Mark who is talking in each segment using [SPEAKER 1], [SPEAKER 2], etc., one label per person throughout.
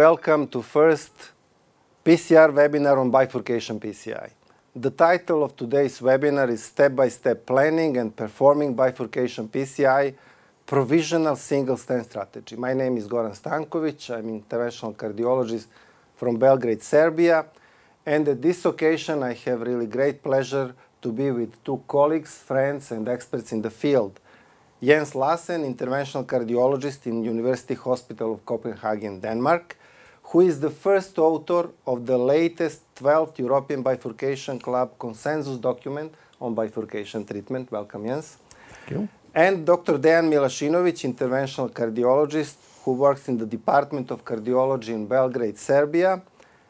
[SPEAKER 1] welcome to first PCR webinar on bifurcation PCI. The title of today's webinar is Step-by-Step -Step Planning and Performing Bifurcation PCI Provisional Single Stent Strategy. My name is Goran Stankovic. I'm an interventional cardiologist from Belgrade, Serbia. And at this occasion, I have really great pleasure to be with two colleagues, friends, and experts in the field. Jens Lassen, interventional cardiologist in University Hospital of Copenhagen, Denmark, who is the first author of the latest 12th European Bifurcation Club consensus document on bifurcation treatment. Welcome, Jens. Thank you. And Dr. Dejan Milasinovic, interventional cardiologist who works in the Department of Cardiology in Belgrade, Serbia.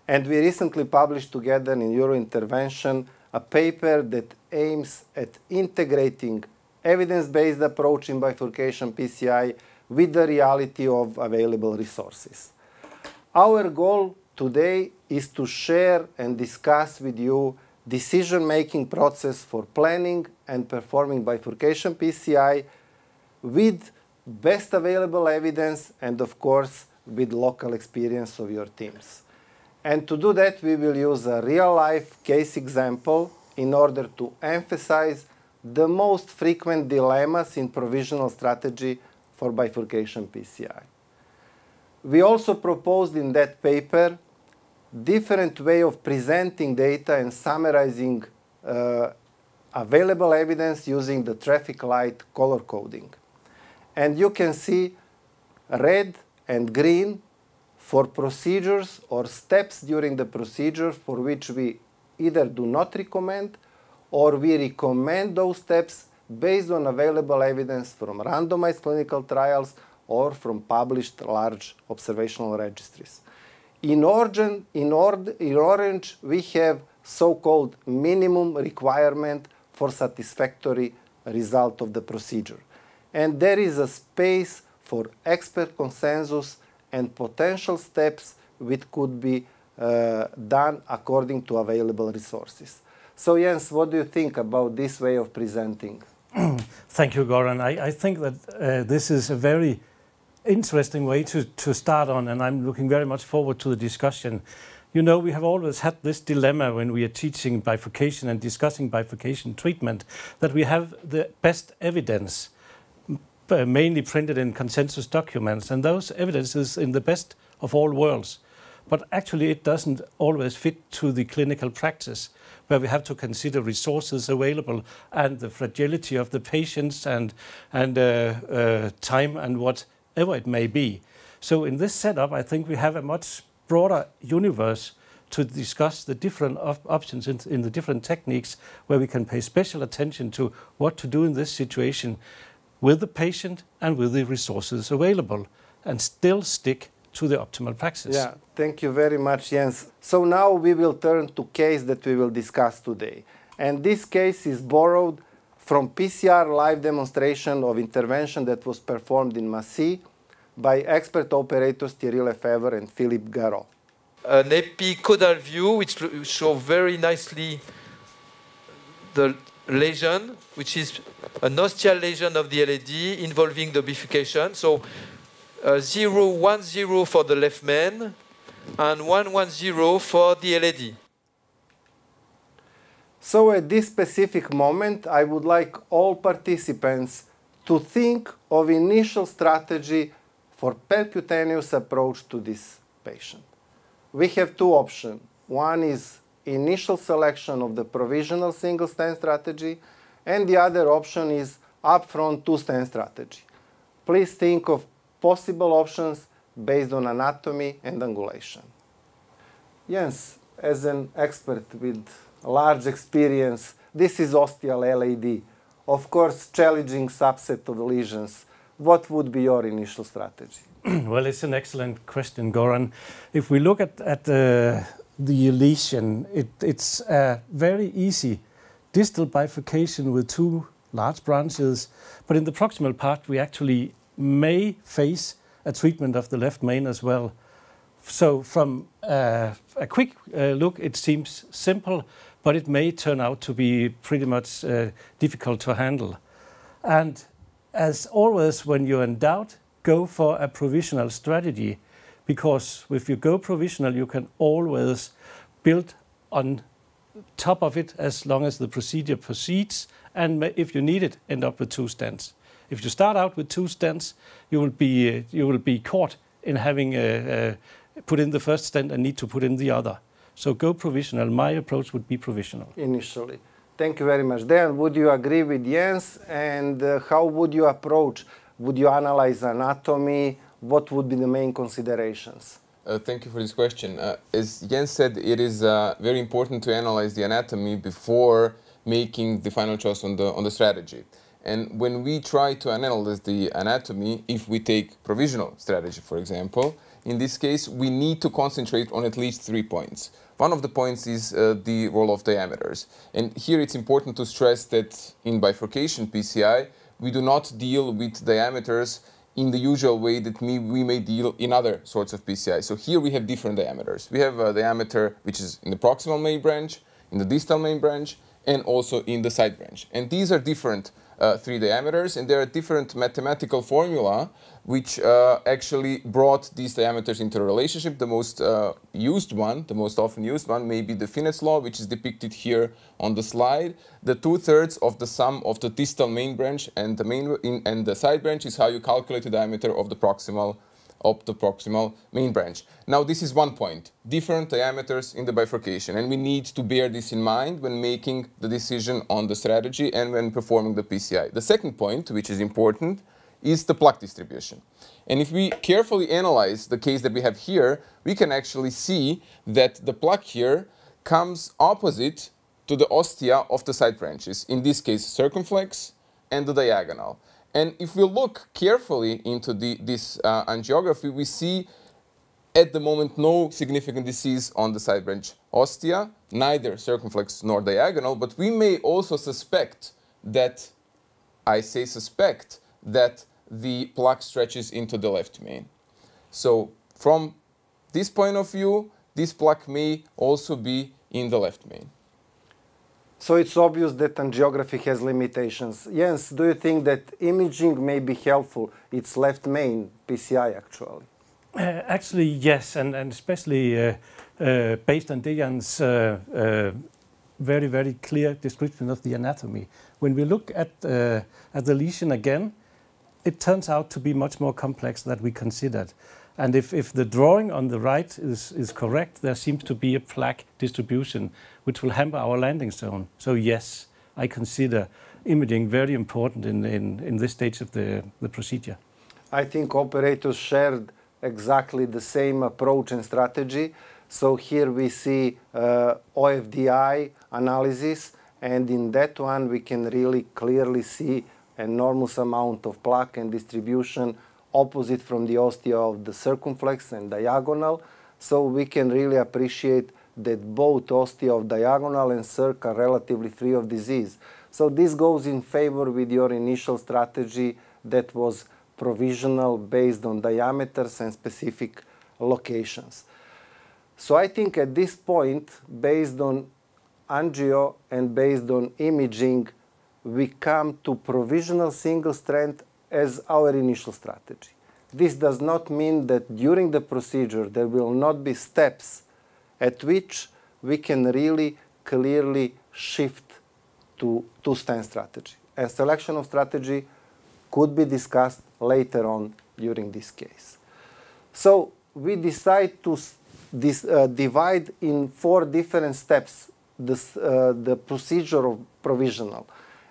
[SPEAKER 1] And we recently published together in Eurointervention a paper that aims at integrating evidence-based approach in bifurcation PCI with the reality of available resources. Our goal today is to share and discuss with you decision-making process for planning and performing bifurcation PCI with best available evidence and of course with local experience of your teams. And to do that we will use a real-life case example in order to emphasize the most frequent dilemmas in provisional strategy for bifurcation PCI. We also proposed in that paper different way of presenting data and summarizing uh, available evidence using the traffic light color coding. And you can see red and green for procedures or steps during the procedure for which we either do not recommend or we recommend those steps based on available evidence from randomized clinical trials or from published large observational registries. In, in, ord, in orange, we have so-called minimum requirement for satisfactory result of the procedure. And there is a space for expert consensus and potential steps which could be uh, done according to available resources. So Jens, what do you think about this way of presenting?
[SPEAKER 2] Thank you, Goran. I, I think that uh, this is a very interesting way to, to start on, and I'm looking very much forward to the discussion. You know, we have always had this dilemma when we are teaching bifurcation and discussing bifurcation treatment that we have the best evidence, uh, mainly printed in consensus documents, and those evidences in the best of all worlds. But actually, it doesn't always fit to the clinical practice where we have to consider resources available and the fragility of the patients and and uh, uh, time and what whatever it may be. So in this setup, I think we have a much broader universe to discuss the different op options in, in, the different techniques where we can pay special attention to what to do in this situation with the patient and with the resources available and still stick to the optimal practice. Yeah,
[SPEAKER 1] thank you very much, Jens. So now we will turn to case that we will discuss today. And this case is borrowed from PCR live demonstration of intervention that was performed in Massy by expert operators Thierry Lefebvre and Philippe Garot. An epicodal view which shows very nicely the lesion, which is a nostial lesion of the LED involving the bifurcation. So uh, for the left main and 110 for the LED. So at this specific moment, I would like all participants to think of initial strategy for percutaneous approach to this patient. We have two options. One is initial selection of the provisional single stand strategy, and the other option is upfront two-stand strategy. Please think of possible options based on anatomy and angulation. Jens, as an expert with large experience. This is ostial LAD. Of course, challenging subset of lesions. What would be your initial strategy?
[SPEAKER 2] well, it's an excellent question, Goran. If we look at, at uh, the lesion, it, it's a very easy distal bifurcation with two large branches. But in the proximal part, we actually may face a treatment of the left main as well. So from uh, a quick uh, look, it seems simple, but it may turn out to be pretty much uh, difficult to handle. And as always, when you're in doubt, go for a provisional strategy because if you go provisional, you can always build on top of it as long as the procedure proceeds. And if you need it, end up with two stands. If you start out with two stands, you will be, uh, you will be caught in having uh, uh, put in the first stand and need to put in the other. So go provisional. My approach would be provisional.
[SPEAKER 1] Initially. Thank you very much. Dan, would you agree with Jens? And uh, how would you approach? Would you analyze anatomy? What would be the main considerations?
[SPEAKER 3] Uh, thank you for this question. Uh, as Jens said, it is uh, very important to analyze the anatomy before making the final choice on the, on the strategy. And when we try to analyze the anatomy, if we take provisional strategy, for example, in this case, we need to concentrate on at least three points. One of the points is uh, the role of diameters. And here it's important to stress that in bifurcation PCI, we do not deal with diameters in the usual way that we may deal in other sorts of PCI. So here we have different diameters. We have a diameter which is in the proximal main branch, in the distal main branch, and also in the side branch. And these are different uh, three diameters, and there are different mathematical formula which uh, actually brought these diameters into a relationship. The most uh, used one, the most often used one, may be the Finet's law, which is depicted here on the slide. The two-thirds of the sum of the distal main branch and the, main in, and the side branch is how you calculate the diameter of the proximal of the proximal main branch. Now this is one point, different diameters in the bifurcation and we need to bear this in mind when making the decision on the strategy and when performing the PCI. The second point, which is important, is the plug distribution. And if we carefully analyze the case that we have here, we can actually see that the plug here comes opposite to the ostia of the side branches, in this case circumflex and the diagonal. And if we look carefully into the, this uh, angiography, we see at the moment no significant disease on the side branch ostia, neither circumflex nor diagonal, but we may also suspect that, I say suspect, that the plaque stretches into the left main. So from this point of view, this plaque may also be in the left main. So it's obvious that angiography has limitations.
[SPEAKER 1] Jens, do you think that imaging may be helpful? It's left main PCI actually.
[SPEAKER 2] Uh, actually, yes, and, and especially uh, uh, based on Dejan's uh, uh, very, very clear description of the anatomy. When we look at, uh, at the lesion again, it turns out to be much more complex than we considered. And if, if the drawing on the right is, is correct, there seems to be a plaque distribution, which will hamper our landing zone. So yes, I consider imaging very important in, in, in this stage of the, the procedure.
[SPEAKER 1] I think operators shared exactly the same approach and strategy. So here we see uh, OFDI analysis, and in that one we can really clearly see enormous amount of plaque and distribution opposite from the osteo of the circumflex and diagonal. So we can really appreciate that both osteo of diagonal and circ are relatively free of disease. So this goes in favor with your initial strategy that was provisional based on diameters and specific locations. So I think at this point, based on angio and based on imaging, we come to provisional single strand as our initial strategy. This does not mean that during the procedure there will not be steps at which we can really clearly shift to two-stand strategy. A selection of strategy could be discussed later on during this case. So we decide to this, uh, divide in four different steps this, uh, the procedure of provisional.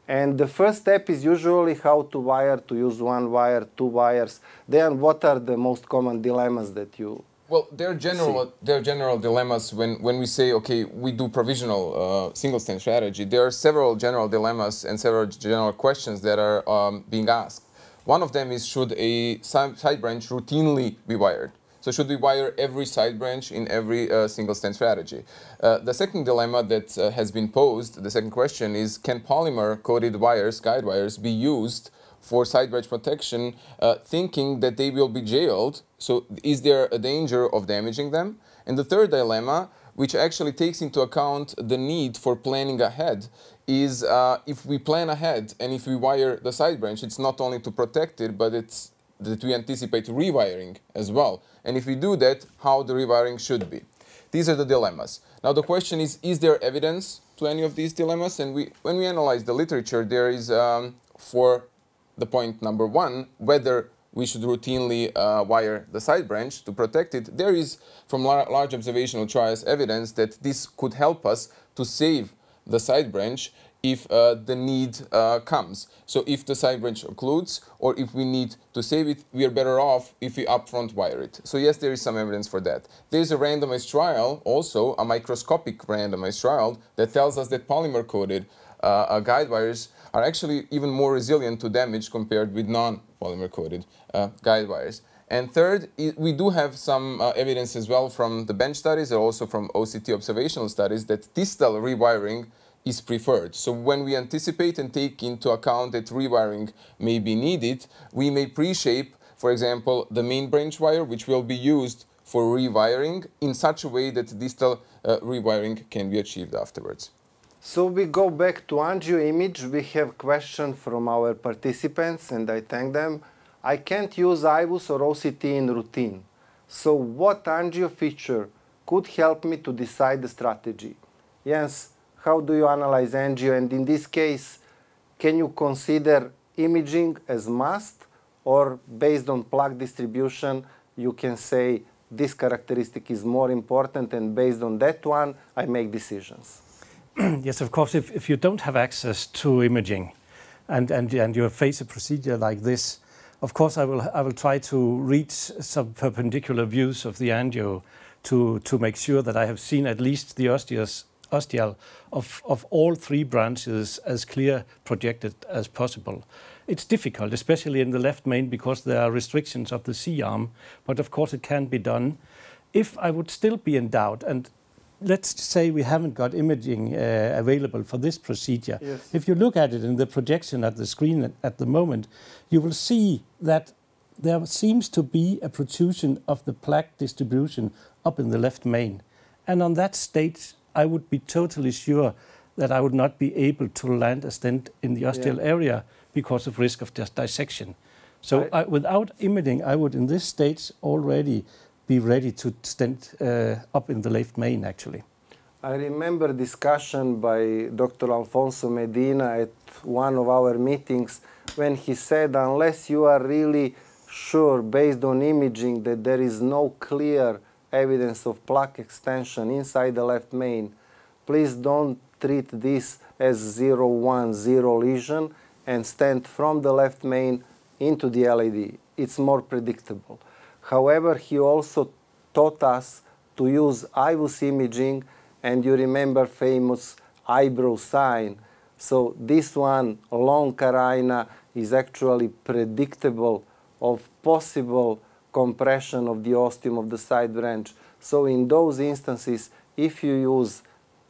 [SPEAKER 1] And the first step is usually how to wire, to use one wire, two wires. Then what are the most common dilemmas that you
[SPEAKER 3] well, there are general See. there are general dilemmas when when we say okay we do provisional uh, single stem strategy. There are several general dilemmas and several general questions that are um, being asked. One of them is should a side branch routinely be wired? So should we wire every side branch in every uh, single stand strategy? Uh, the second dilemma that uh, has been posed, the second question is, can polymer coated wires, guide wires, be used for side branch protection, uh, thinking that they will be jailed? So is there a danger of damaging them? And the third dilemma, which actually takes into account the need for planning ahead, is uh, if we plan ahead and if we wire the side branch, it's not only to protect it, but it's that we anticipate rewiring as well and if we do that, how the rewiring should be. These are the dilemmas. Now the question is, is there evidence to any of these dilemmas? And we, when we analyze the literature, there is um, for the point number one, whether we should routinely uh, wire the side branch to protect it. There is, from lar large observational trials, evidence that this could help us to save the side branch if uh, the need uh, comes. So if the side branch occludes or if we need to save it, we are better off if we upfront wire it. So yes, there is some evidence for that. There's a randomized trial, also a microscopic randomized trial that tells us that polymer-coated uh, uh, guide wires are actually even more resilient to damage compared with non-polymer-coated uh, guide wires. And third, we do have some uh, evidence as well from the bench studies and also from OCT observational studies that distal rewiring is preferred. So when we anticipate and take into account that rewiring may be needed, we may pre-shape, for example, the main branch wire, which will be used for rewiring in such a way that distal uh, rewiring can be achieved afterwards.
[SPEAKER 1] So we go back to angio image. We have questions from our participants and I thank them. I can't use IVUS or OCT in routine. So what angio feature could help me to decide the strategy? Jens, how do you analyze angio? And in this case, can you consider imaging as must or based on plaque distribution, you can say this characteristic is more important and based on that one, I make decisions.
[SPEAKER 2] yes, of course, if, if you don't have access to imaging and, and, and you face a procedure like this, of course, I will, I will try to reach some perpendicular views of the angio to, to make sure that I have seen at least the osteos. Ostial of all three branches as clear projected as possible. It's difficult, especially in the left main, because there are restrictions of the C-arm, but of course it can be done. If I would still be in doubt, and let's say we haven't got imaging uh, available for this procedure. Yes. If you look at it in the projection at the screen at, at, the moment, you will see that there seems to be a protrusion of the plaque distribution up in the left main. And on that stage, I would be totally sure that I would not be able to land a stent in the osteal yeah. area because of risk of dis dissection. So I, I, without imaging, I would in this stage already be ready to stent uh, up in the left main actually.
[SPEAKER 1] I remember discussion by Dr. Alfonso Medina at one of our meetings when he said unless you are really sure based on imaging that there is no clear evidence of plaque extension inside the left main. Please don't treat this as 010 lesion and stent from the left main into the LED. It's more predictable. However, he also taught us to use IVUS imaging and you remember famous eyebrow sign. So this one, long carina, is actually predictable of possible compression of the ostium of the side branch. So in those instances, if you use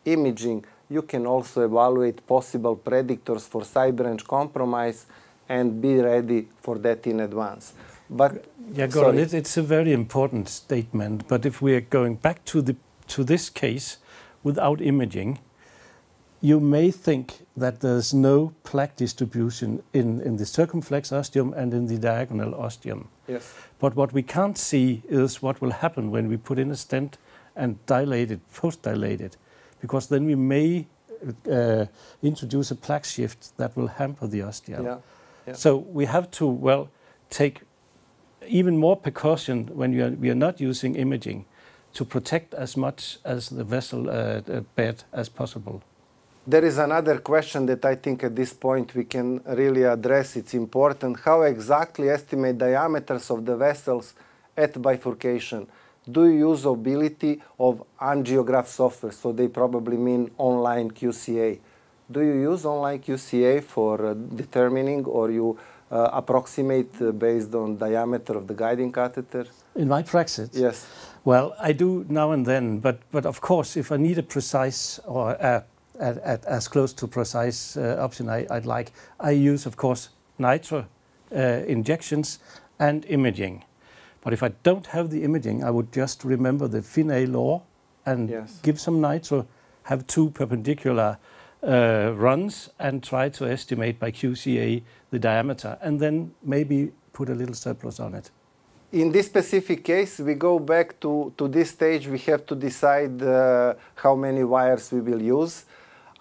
[SPEAKER 1] imaging, you can also evaluate possible predictors for side branch compromise and be ready for that in advance. But yeah, Goran, it,
[SPEAKER 2] it's a very important statement. But if we are going back to the to this case without imaging, you may think that there's no plaque distribution in, in the circumflex ostium and in the diagonal ostium. Yes. But what we can't see is what will happen when we put in a stent and dilate it, post-dilate it, because then we may uh, introduce a plaque shift that will hamper the ostium. Yeah. yeah. So we have to, well, take even more precaution when we are, we are not using imaging to protect as much as the vessel uh, uh bed as possible.
[SPEAKER 1] There is another question that I think at this point we can really address. It's important. How exactly estimate diameters of the vessels at bifurcation? Do you use ability of angiograph software? So they probably mean online QCA. Do you use online QCA for uh, determining or you uh, approximate uh, based on diameter of the guiding catheter?
[SPEAKER 2] In my practice? Yes. Well, I do now and then, but, but of course, if I need a precise or a at, at as close to precise uh, option I, would like. I use, of course, nitro uh, injections and imaging. But if I don't have the imaging, I would just remember the Finet law and yes. give some nitro, have two perpendicular uh, runs and try to estimate by QCA the diameter and then maybe put a little surplus on it.
[SPEAKER 1] In this specific case, we go back to, to this stage. We have to decide uh, how many wires we will use.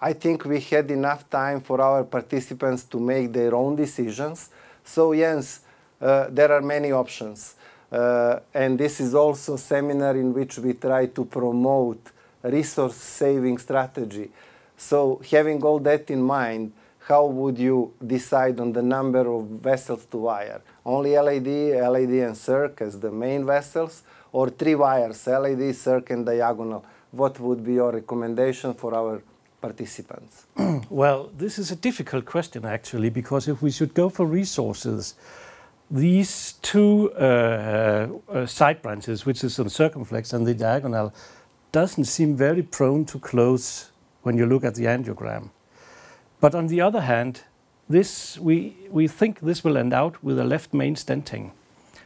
[SPEAKER 1] I think we had enough time for our participants to make their own decisions. So yes, uh, there are many options. Uh, and this is also a seminar in which we try to promote resource saving strategy. So having all that in mind, how would you decide on the number of vessels to wire? Only LAD, LAD and circ as the main vessels, or three wires, LAD, circ and diagonal? What would be your recommendation for our participants?
[SPEAKER 2] well, this is a difficult question actually, because if we should go for resources, these two uh, uh, side branches, which is the circumflex and the diagonal, doesn't seem very prone to close when you look at the angiogram. But on the other hand, this, we, we think this will end out with a left main stenting,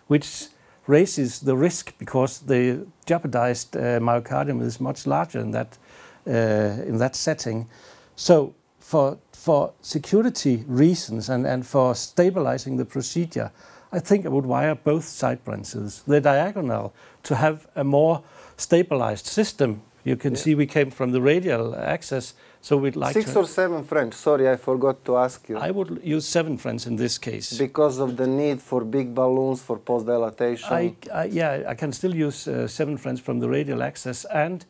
[SPEAKER 2] which raises the risk because the jeopardized uh, myocardium is much larger in that uh, in that setting. So for, for security reasons and, and for stabilizing the procedure, I think I would wire both side branches. the diagonal to have a more stabilized system. You can yeah. see we came from the radial axis, so we'd like six or
[SPEAKER 1] seven French. Sorry, I forgot to ask you. I would use seven French in this case because of the need for big balloons for post dilatation. I,
[SPEAKER 2] I, yeah, I can still use uh, seven French from the radial axis, and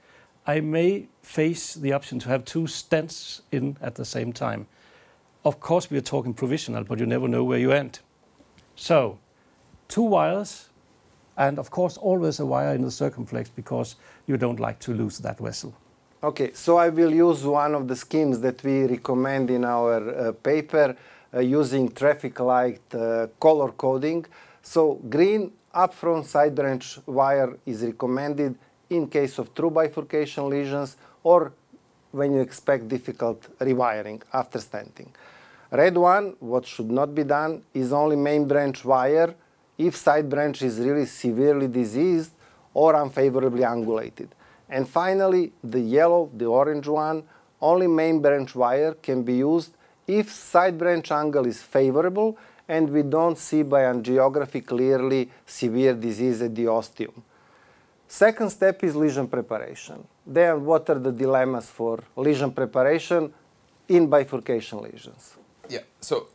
[SPEAKER 2] I may face the option to have two stents in at the same time. Of course, we are talking provisional, but you never know where you end. So, two wires, and of course, always a wire in the circumflex because you don't like to lose that vessel.
[SPEAKER 1] Okay, so I will use one of the schemes that we recommend in our uh, paper uh, using traffic light uh, color coding. So, green up front side branch wire is recommended in case of true bifurcation lesions or when you expect difficult rewiring after stenting. Red one, what should not be done is only main branch wire if side branch is really severely diseased or unfavorably angulated. And finally, the yellow, the orange one, only main branch wire can be used if side branch angle is favorable and we don't see by angiography clearly severe disease at the ostium. Second step is lesion preparation. Then what are the dilemmas for lesion preparation in bifurcation lesions?
[SPEAKER 3] Yeah, so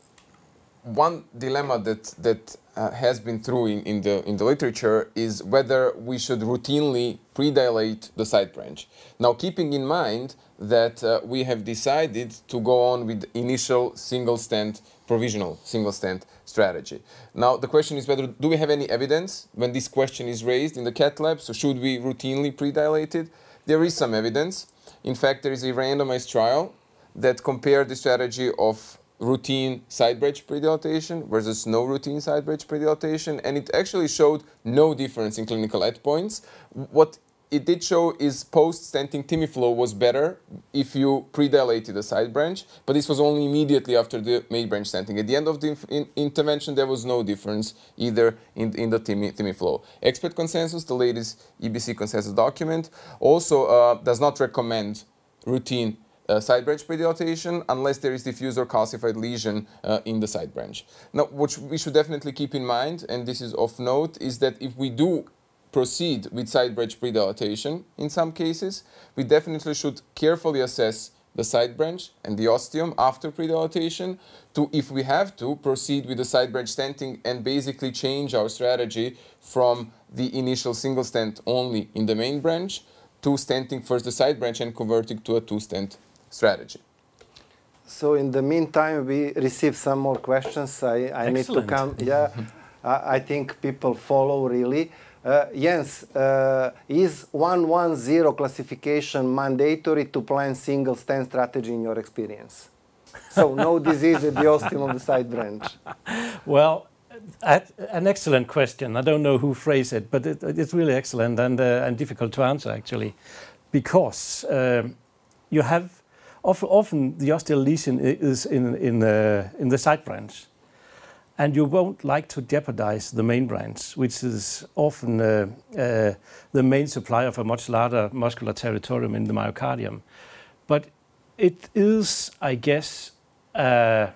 [SPEAKER 3] one dilemma that, that uh, has been through in, in, the, in the literature is whether we should routinely predilate the side branch. Now, keeping in mind that uh, we have decided to go on with initial single stent, provisional single stent strategy. Now, the question is whether do we have any evidence when this question is raised in the cath lab? So should we routinely pre dilate it? There is some evidence. In fact, there is a randomized trial that compared the strategy of routine side bridge predilatation versus no routine side bridge predilatation, and it actually showed no difference in clinical endpoints. What it did show is post-stenting timiflow was better if you pre-dilated the side branch, but this was only immediately after the main branch stenting. At the end of the in intervention, there was no difference either in, in the timi timiflow. Expert consensus, the latest EBC consensus document, also uh, does not recommend routine uh, side branch predilatation unless there is diffuse or calcified lesion uh, in the side branch. Now, what we should definitely keep in mind, and this is of note, is that if we do proceed with side branch predilatation in some cases. We definitely should carefully assess the side branch and the ostium after predilatation to, if we have to, proceed with the side branch stenting and basically change our strategy from the initial single stent only in the main branch to stenting first the side branch and converting to a two stent strategy.
[SPEAKER 1] So in the meantime, we receive some more questions. I, I need to come. Yeah, I, I think people follow really. Uh, Jens, uh, is 110 classification mandatory to plan single stand strategy in your experience?
[SPEAKER 3] So no disease at the ostium of the
[SPEAKER 1] side branch.
[SPEAKER 2] Well, at, an excellent question. I don't know who phrased it, but it, it's really excellent and, uh, and difficult to answer actually, because um, you have often, often the osteal lesion is in, in, in the side branch and you won't like to jeopardize the main branch, which is often uh, uh, the main supplier of a much larger muscular territorium in the myocardium. But it is, I guess, uh,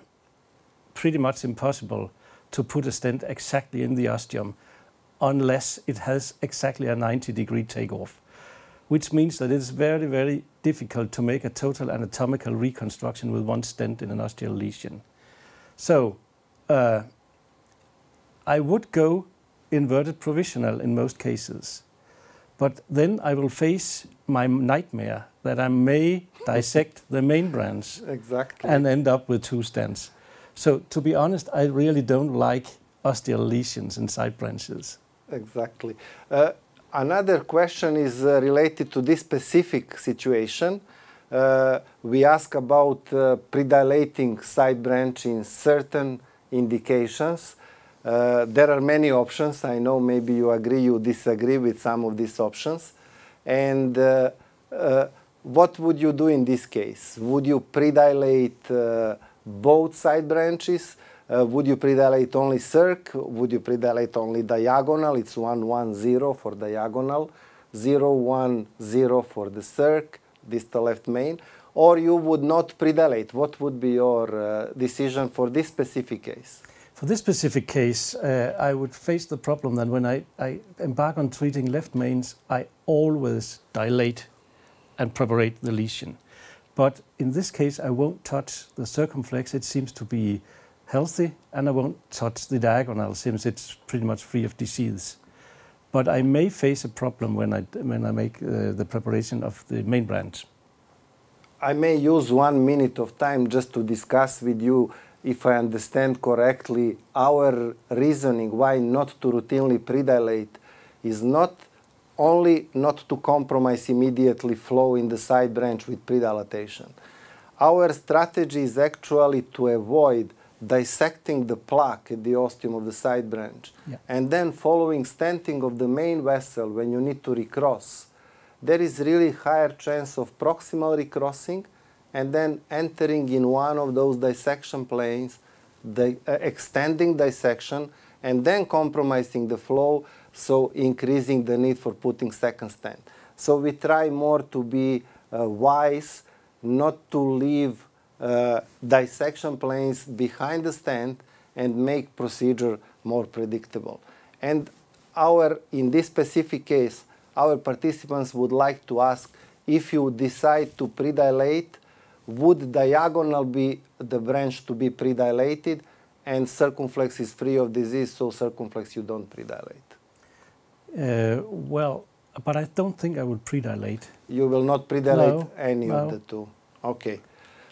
[SPEAKER 2] pretty much impossible to put a stent exactly in the ostium unless it has exactly a 90 degree takeoff, which means that it's very, very difficult to make a total anatomical reconstruction with one stent in an ostial lesion. So uh, I would go inverted provisional in most cases. But then I will face my nightmare that I may dissect the main branch exactly. and end up with two stands. So to be honest, I really don't like osteo lesions in side branches.
[SPEAKER 1] Exactly. Uh, another question is uh, related to this specific situation. Uh, we ask about uh, predilating side branch in certain indications. Uh, there are many options. I know maybe you agree, you disagree with some of these options. And uh, uh, what would you do in this case? Would you predilate uh, both side branches? Uh, would you predilate only circ? Would you predilate only diagonal? It's 1, 1, 0 for diagonal, 0, 1, 0 for the circ, distal left main. Or you would not predilate. What would be your uh, decision for this specific case?
[SPEAKER 2] For this specific case, uh, I would face the problem that when I, I embark on treating left mains, I always dilate and preparate the lesion. But in this case, I won't touch the circumflex. It seems to be healthy, and I won't touch the diagonal since it's pretty much free of disease. But I may face a problem when I, when I make uh, the preparation of the main branch.
[SPEAKER 1] I may use one minute of time just to discuss with you if I understand correctly, our reasoning why not to routinely predilate is not only not to compromise immediately flow in the side branch with predilatation. Our strategy is actually to avoid dissecting the plaque at the ostium of the side branch yeah. and then following stenting of the main vessel when you need to recross. There is really higher chance of proximal recrossing and then entering in one of those dissection planes, the, uh, extending dissection, and then compromising the flow, so increasing the need for putting second stand. So we try more to be uh, wise, not to leave uh, dissection planes behind the stand and make procedure more predictable. And our, in this specific case, our participants would like to ask if you decide to predilate would diagonal be the branch to be predilated and circumflex is free of disease, so circumflex you don't predilate?
[SPEAKER 2] Uh, well, but I don't think I would predilate.
[SPEAKER 1] You will not predilate no, any no. of the two. Okay.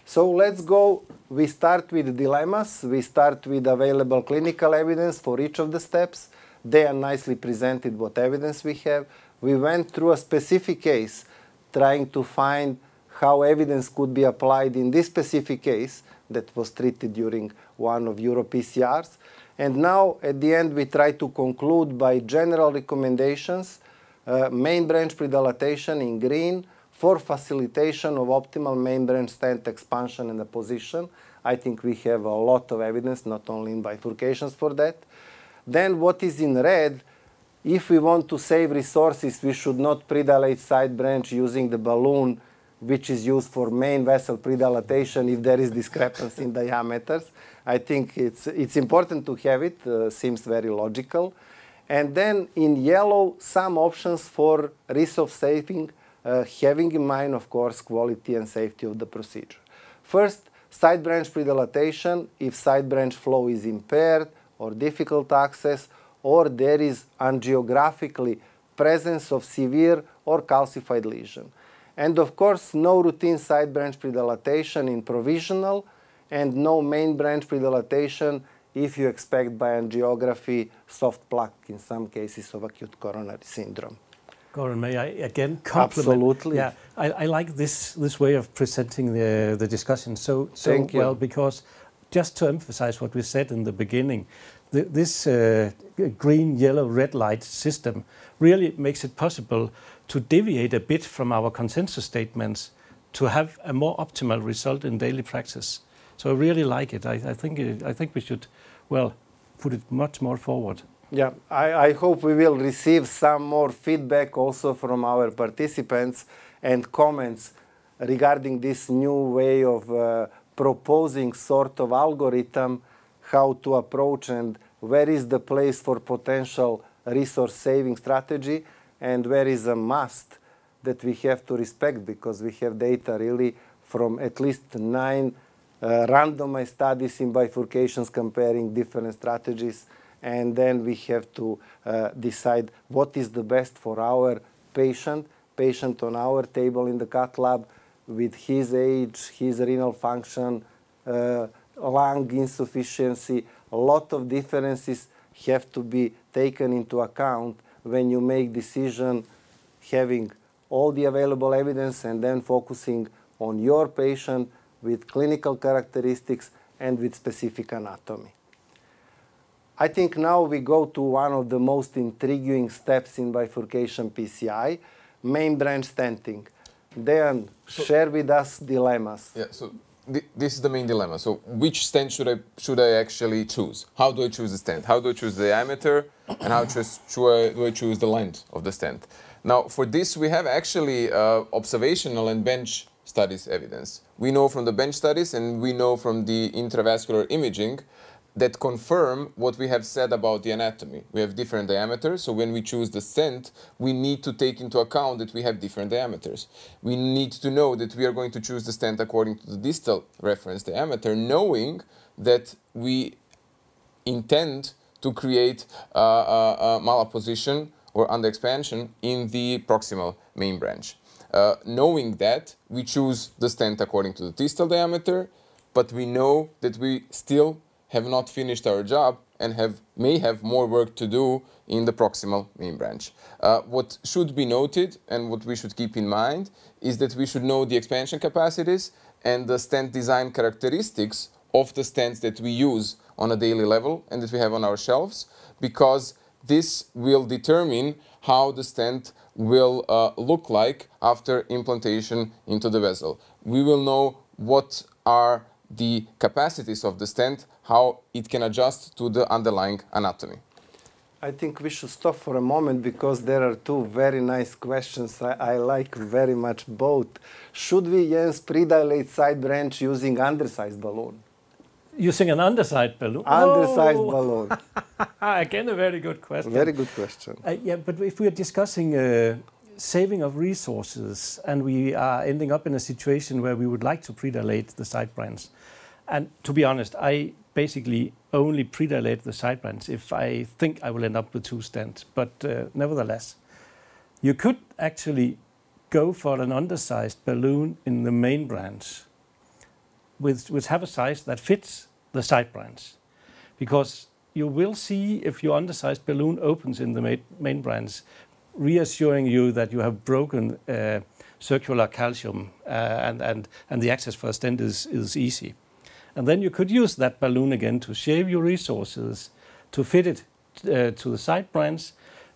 [SPEAKER 1] So let's go. We start with dilemmas. We start with available clinical evidence for each of the steps. They are nicely presented what evidence we have. We went through a specific case trying to find how evidence could be applied in this specific case that was treated during one of Euro PCRs. And now at the end we try to conclude by general recommendations, uh, main branch predilatation in green for facilitation of optimal main branch stent expansion and apposition. I think we have a lot of evidence, not only in bifurcations for that. Then what is in red, if we want to save resources, we should not predilate side branch using the balloon which is used for main vessel predilatation if there is discrepancy in diameters. I think it's, it's important to have it, uh, seems very logical. And then in yellow, some options for risk of saving, uh, having in mind, of course, quality and safety of the procedure. First, side branch predilatation, if side branch flow is impaired or difficult access, or there is angiographically presence of severe or calcified lesion. And of course, no routine side branch predilatation in provisional and no main branch predilatation if you expect by angiography soft plaque in some cases of acute coronary syndrome.
[SPEAKER 2] Goran, may I again compliment? Absolutely. Yeah, I, I, like this this way of presenting the the discussion so so well because just to emphasize what we said in the beginning, the, this uh, green, yellow, red light system really makes it possible to deviate a bit from our consensus statements to have a more optimal result in daily practice. So I really like it. I, I think uh, I think we should, well, put it much more forward.
[SPEAKER 1] Yeah, I, I hope we will receive some more feedback also from our participants and comments regarding this new way of uh, proposing sort of algorithm, how to approach and where is the place for potential resource saving strategy and where is a must that we have to respect because we have data really from at least nine uh, randomized studies in bifurcations comparing different strategies and then we have to uh, decide what is the best for our patient, patient on our table in the cath lab with his age, his renal function, uh, lung insufficiency, a lot of differences have to be taken into account when you make decision having all the available evidence and then focusing on your patient with clinical characteristics and with specific anatomy. I think now we go to one of the most intriguing steps in bifurcation PCI, main branch stenting. Dan, so, share with us dilemmas.
[SPEAKER 3] Yeah, so this is the main dilemma. So which stent should I should I actually choose? How do I choose the stent? How do I choose the diameter? And how choose, do I choose the length of the stent? Now, for this, we have actually uh, observational and bench studies evidence. We know from the bench studies and we know from the intravascular imaging that confirm what we have said about the anatomy. We have different diameters, so when we choose the scent, we need to take into account that we have different diameters. We need to know that we are going to choose the scent according to the distal reference diameter, knowing that we intend to create a uh, uh, malapposition or underexpansion in the proximal main branch. Uh, knowing that, we choose the stent according to the distal diameter, but we know that we still have not finished our job and have, may have more work to do in the proximal main branch. Uh, what should be noted and what we should keep in mind is that we should know the expansion capacities and the stent design characteristics of the stents that we use on a daily level and that we have on our shelves because this will determine how the stent will uh, look like after implantation into the vessel. We will know what are the capacities of the stent how it can adjust to the underlying anatomy.
[SPEAKER 1] I think we should stop for a moment because there are two very nice questions I, I like very much both. Should we, Jens, predilate side branch using undersized balloon?
[SPEAKER 2] Using an undersized balloon? Undersized oh. balloon.
[SPEAKER 1] Again, a very good question.
[SPEAKER 2] Very good question.
[SPEAKER 1] Uh, yeah, but if we are discussing
[SPEAKER 2] uh, saving of resources and we are ending up in a situation where we would like to predilate the side branch, and to be honest, I basically only predilate the side brands if I think I will end up with two stents. But uh, nevertheless, you could actually go for an undersized balloon in the main branch with, which have a size that fits the side brands. Because you will see if your undersized balloon opens in the main branch, reassuring you that you have broken uh, circular calcium uh, and, and, and the access for a stent is, is easy. And then you could use that balloon again to shave your resources, to fit it uh, to the side branch,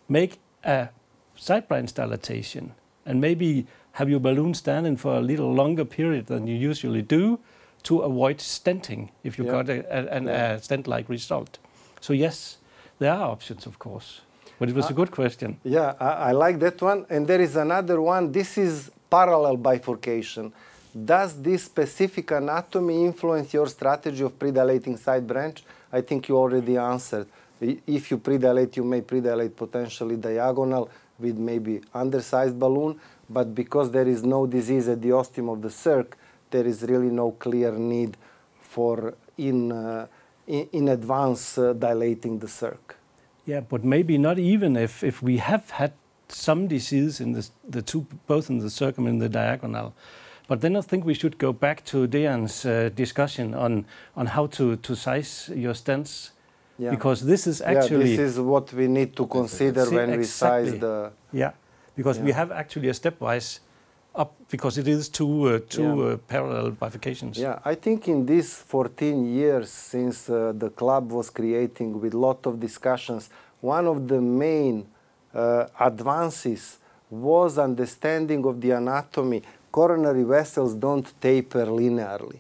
[SPEAKER 2] make a side branch dilatation, and maybe have your balloon standing for a little longer period than you usually do to avoid stenting if you yeah. got a, a, yeah. a stent-like result. So yes, there are options, of course. But it was uh, a good question.
[SPEAKER 1] Yeah, I, I like that one. And there is another one. This is parallel bifurcation. Does this specific anatomy influence your strategy of predilating side branch? I think you already answered. If you predilate, you may predilate potentially diagonal with maybe undersized balloon, but because there is no disease at the ostium of the circ, there is really no clear need for in, uh, in, in, advance uh, dilating the circ.
[SPEAKER 2] Yeah, but maybe not even if, if we have had some disease in the, the two, both in the circum and the diagonal. But then I think we should go back to Dejan's uh, discussion on, on how to, to size your stance.
[SPEAKER 1] Yeah. Because this is actually. Yeah, this is what we need to consider when exactly. we size the. Yeah, because yeah. we
[SPEAKER 2] have actually a stepwise up because it is two, uh, two yeah. uh, parallel bifurcations. Yeah,
[SPEAKER 1] I think in these 14 years since uh, the club was creating with lot of discussions, one of the main uh, advances was understanding of the anatomy, coronary vessels don't taper linearly.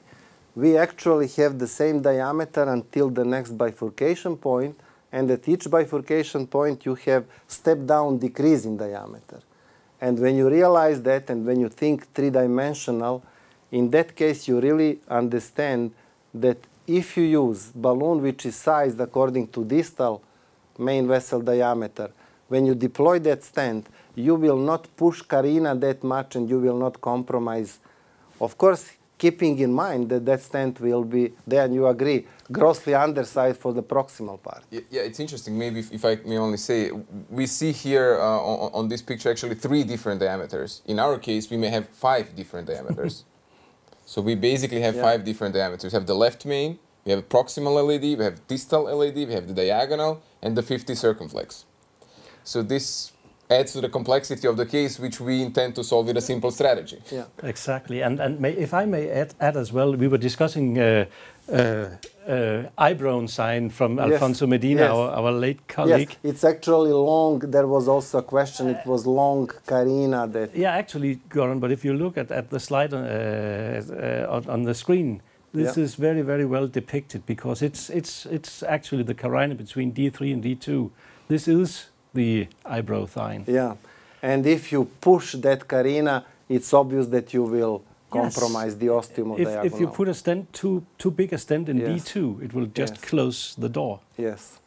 [SPEAKER 1] We actually have the same diameter until the next bifurcation point, and at each bifurcation point you have step-down decrease in diameter. And when you realize that and when you think three-dimensional, in that case you really understand that if you use balloon which is sized according to distal main vessel diameter, when you deploy that stent you will not push Karina that much and you will not compromise. Of course, keeping in mind that that stent will be, then you agree, grossly undersized for the proximal part.
[SPEAKER 3] Yeah, yeah it's interesting. Maybe if, if, I may only say, we see here uh, on, on, this picture actually three different diameters. In our case, we may have five different diameters. so we basically have yeah. five different diameters. We have the left main, we have proximal LED, we have distal LED, we have the diagonal, and the 50 circumflex. So this adds to the complexity of the case, which we intend to solve with a simple strategy. Yeah,
[SPEAKER 2] exactly. And and may, if I may add, add as well, we were discussing uh, uh, uh, sign from yes. Alfonso Medina, yes. our, our, late colleague.
[SPEAKER 1] Yes, it's actually long. There was also a question. it uh, was long Carina that.
[SPEAKER 2] Yeah, actually, Goran. But if you look at, at the slide on, uh, uh, on the screen, this yeah. is very very well depicted because it's it's it's actually the Carina between D3 and D2. This is the eyebrow thine.
[SPEAKER 1] Yeah, and if you push that carina, it's obvious that you will yes. compromise the ostium of if, diagonal. If you put
[SPEAKER 2] a stent too too big a stent in yes. D2, it will just yes. close the door.
[SPEAKER 1] Yes.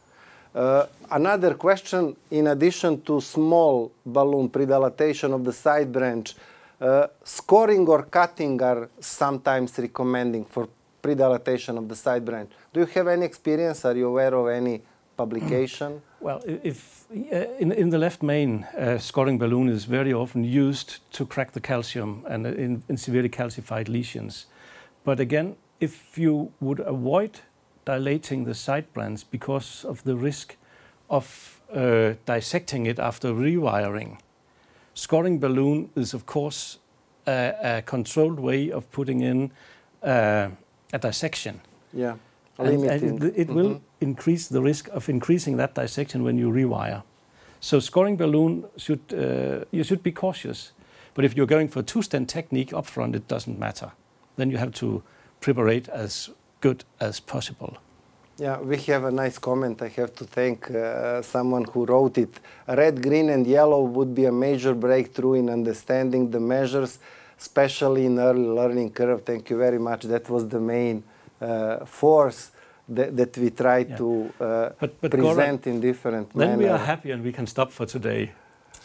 [SPEAKER 1] Uh, another question, in addition to small balloon predilatation of the side branch, uh, scoring or cutting are sometimes recommending for predilatation of the side branch. Do you have any experience? Are you aware of any publication? Well,
[SPEAKER 2] if uh, in, in the left main, uh, scoring balloon is very often used to crack the calcium and uh, in, in severely calcified lesions. But again, if you would avoid dilating the side branch because of the risk of uh, dissecting it after rewiring, scoring balloon is of course a, a controlled way of putting in uh, a dissection. Yeah and, and it, will mm -hmm. increase the risk of increasing that dissection when you rewire. So scoring balloon should uh, you should be cautious, but if you're going for two stent technique up front, it doesn't matter. Then you have to prepare as good as possible.
[SPEAKER 1] Yeah, we have a nice comment. I have to thank uh, someone who wrote it. Red, green, and yellow would be a major breakthrough in understanding the measures, especially in early learning curve. Thank you very much. That was the main uh, force that, that, we try yeah. to uh, but, but present Goran, in different then manner. Then we are
[SPEAKER 2] happy and we can stop for today.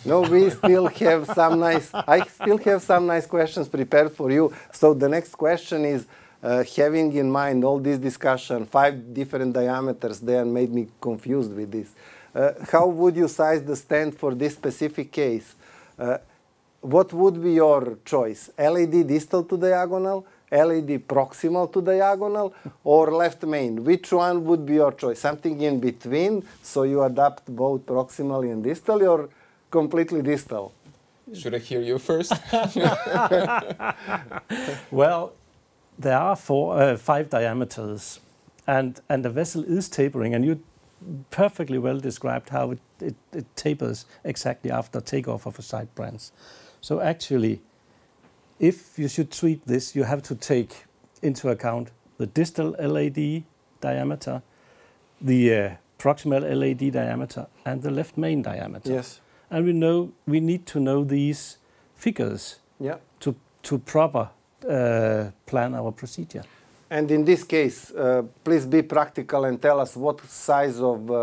[SPEAKER 1] No, we still have some nice. I still have some nice questions prepared for you. So the next question is, uh, having in mind all this discussion, five different diameters then made me confused with this. Uh, how would you size the stand for this specific case? Uh, what would be your choice? LED distal to diagonal, LED proximal to diagonal or left main? Which one would be your choice? Something in between, so you adapt both proximally and distally or completely distal?
[SPEAKER 3] Should I hear you first?
[SPEAKER 1] well,
[SPEAKER 2] there are four, uh, five diameters, and, and the vessel is tapering, and you perfectly well described how it, it, it tapers exactly after takeoff of a side branch. So actually, if you should treat this, you have to take into account the distal LAD diameter, the uh, proximal LAD diameter, and the left main diameter. Yes. And we know we need to know these figures yeah. to to proper uh, plan our procedure.
[SPEAKER 1] And in this case, uh, please be practical and tell us what size of uh,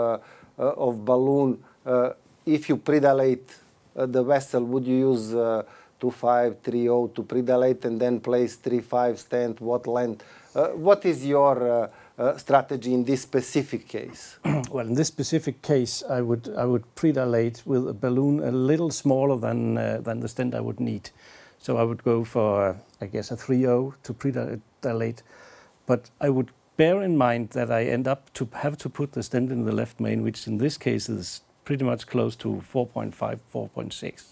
[SPEAKER 1] uh, of balloon, uh, if you predilate the vessel, would you use? two five three zero oh to predilate and then place three five stand what length. Uh, what is your uh, uh, strategy in this specific case?
[SPEAKER 2] well, in this specific case, I would I would predilate with a balloon a little smaller than uh, than the stand I would need. So I would go for I guess a three zero oh to predilate, but I would bear in mind that I end up to have to put the stent in the left main, which in this case is pretty much close to 4.5, 4.6.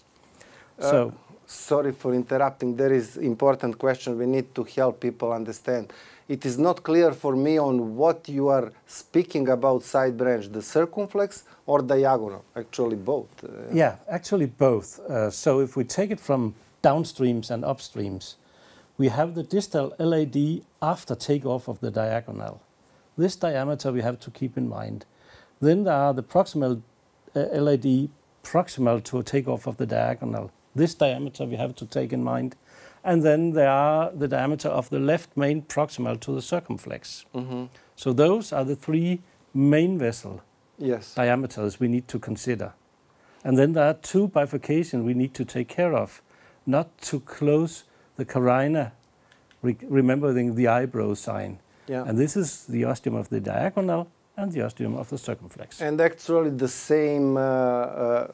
[SPEAKER 1] Uh, so sorry for interrupting, there is important question we need to help people understand. It is not clear for me on what you are speaking about side branch, the circumflex or diagonal, actually both. Uh, yeah,
[SPEAKER 2] actually both. Uh, so if we take it from downstreams and upstreams, we have the distal LAD after takeoff of the diagonal. This diameter we have to keep in mind. Then there are the proximal uh, LAD proximal to a takeoff of the diagonal. This diameter we have to take in mind. And then there are the diameter of the left main proximal to the circumflex. Mm -hmm. So those are the three main vessel yes. diameters we need to consider. And then there are two bifurcations we need to take care of, not to close the carina, re remembering the eyebrow sign. Yeah. And this is the ostium of the diagonal and the ostium of the circumflex.
[SPEAKER 1] And actually the same uh, uh,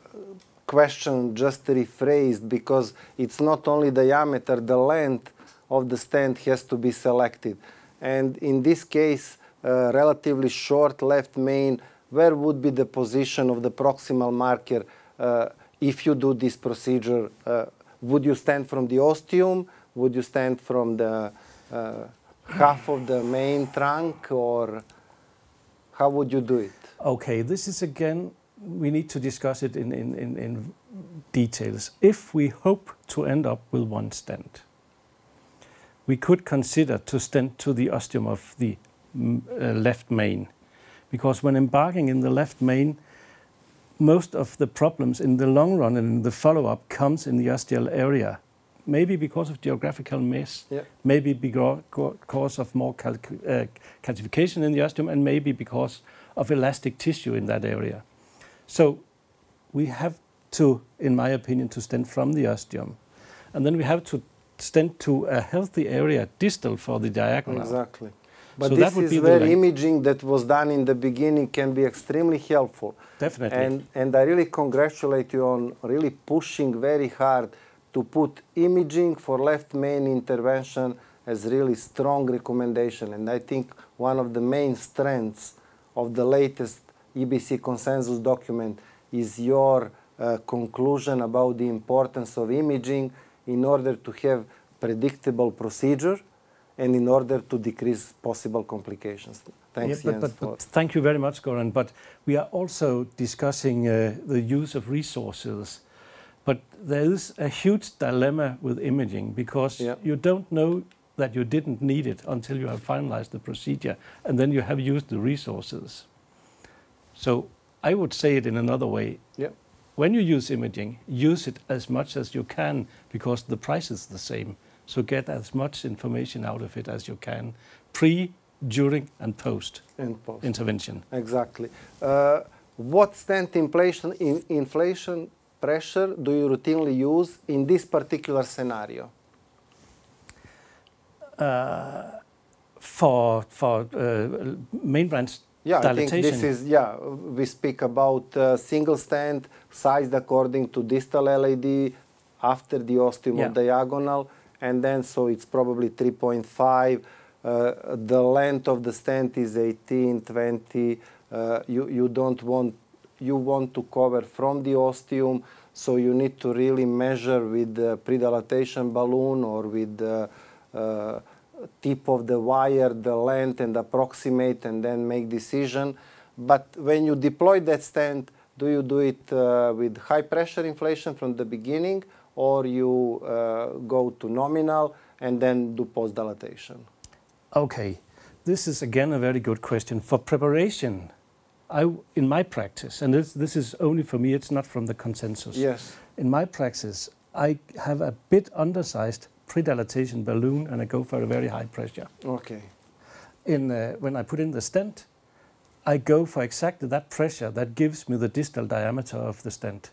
[SPEAKER 1] question just rephrased because it's not only diameter, the length of the stand has to be selected. And in this case, uh, relatively short left main, where would be the position of the proximal marker uh, if you do this procedure? Uh, would you stand from the ostium? Would you stand from the uh, half of the main trunk or how would you do it?
[SPEAKER 2] Okay, this is again we need to discuss it in, in, in, in details. If we hope to end up with one stent, we could consider to stent to the ostium of the uh, left main. Because when embarking in the left main, most of the problems in the long run and in the follow-up comes in the ostial area. Maybe because of geographical mess, yeah. maybe because of more calc uh, calcification in the ostium, and maybe because of elastic tissue in that area. So we have to, in my opinion, to stent from the ostium. And then we have to stent to a healthy area distal for the diagonal. Exactly. But so this is where
[SPEAKER 1] imaging that was done in the beginning can be extremely helpful. Definitely. And, and I really congratulate you on really pushing very hard to put imaging for left main intervention as really strong recommendation. And I think one of the main strengths of the latest EBC consensus document is your uh, conclusion about the importance of imaging in order to have predictable procedure and in order to decrease possible complications. Thanks, yeah, but,
[SPEAKER 2] but, but thank you very much, Goran. But we are also discussing uh, the use of resources. But there is a huge dilemma with imaging because yeah. you don't know that you didn't need it until you have finalized the procedure and then you have used the resources. So I would say it in another way. Yeah. When you use imaging, use it as much as you can because the price is the same. So get as much information out of it as you can pre, during, and post, and post. intervention.
[SPEAKER 1] Exactly. Uh, what stent inflation, in inflation pressure do you routinely use in this particular scenario?
[SPEAKER 2] Uh, for for uh, main branch yeah, dilatation. I think this is,
[SPEAKER 1] yeah, we speak about uh, single stand, sized according to distal LED, after the ostium yeah. diagonal, and then so it's probably 3.5. Uh, the length of the stent is 18, 20. Uh, you, you don't want, you want to cover from the ostium, so you need to really measure with the predilatation balloon or with the, uh, tip of the wire, the length, and approximate, and then make decision. But when you deploy that stand, do you do it uh, with high pressure inflation from the beginning, or you uh, go to nominal and then do post dilatation?
[SPEAKER 2] Okay, this is again a very good question for preparation. I, in my practice, and this, this is only for me, it's not from the consensus. Yes. In my practice, I have a bit undersized predilatation balloon and I go for a very high pressure. Okay. In, uh, when I put in the stent, I go for exactly that pressure that gives me the distal diameter of the stent.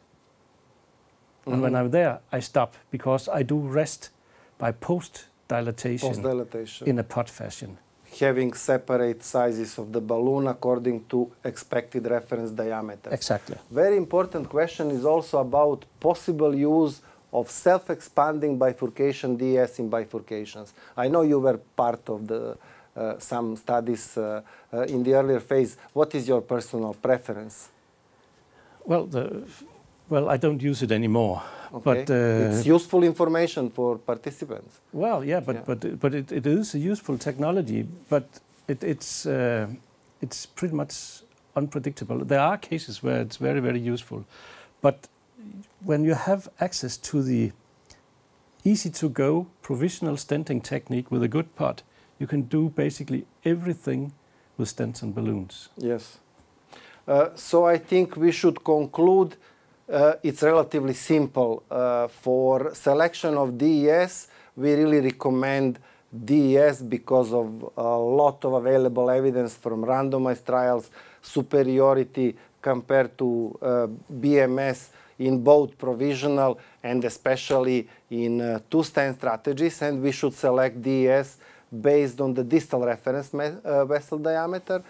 [SPEAKER 2] Mm-hmm. And when mm-hmm. I'm there, I stop because I do rest by post dilatation in a pot fashion.
[SPEAKER 1] Having separate sizes of the balloon according to expected reference diameter. Exactly. Very important question is also about possible use of self-expanding bifurcation DS in bifurcations. I know you were part of the, uh, some studies uh, uh, in the earlier phase. What is your personal preference?
[SPEAKER 2] Well, the, well, I don't use it anymore. Okay. But uh, it's
[SPEAKER 1] useful information for participants.
[SPEAKER 2] Well, yeah, but yeah. but but it, it is a useful technology, but it, it's uh, it's pretty much unpredictable. There are cases where it's very very useful, but when you have access to the easy to go provisional stenting technique with a good pot, you can do basically everything with stents and balloons.
[SPEAKER 1] Yes. Uh, so I think we should conclude uh, it's relatively simple. Uh, for selection of DES, we really recommend DES because of a lot of available evidence from randomized trials, superiority compared to uh, BMS in both provisional and especially in uh, two-stand strategies, and we should select DES based on the distal reference uh, vessel diameter.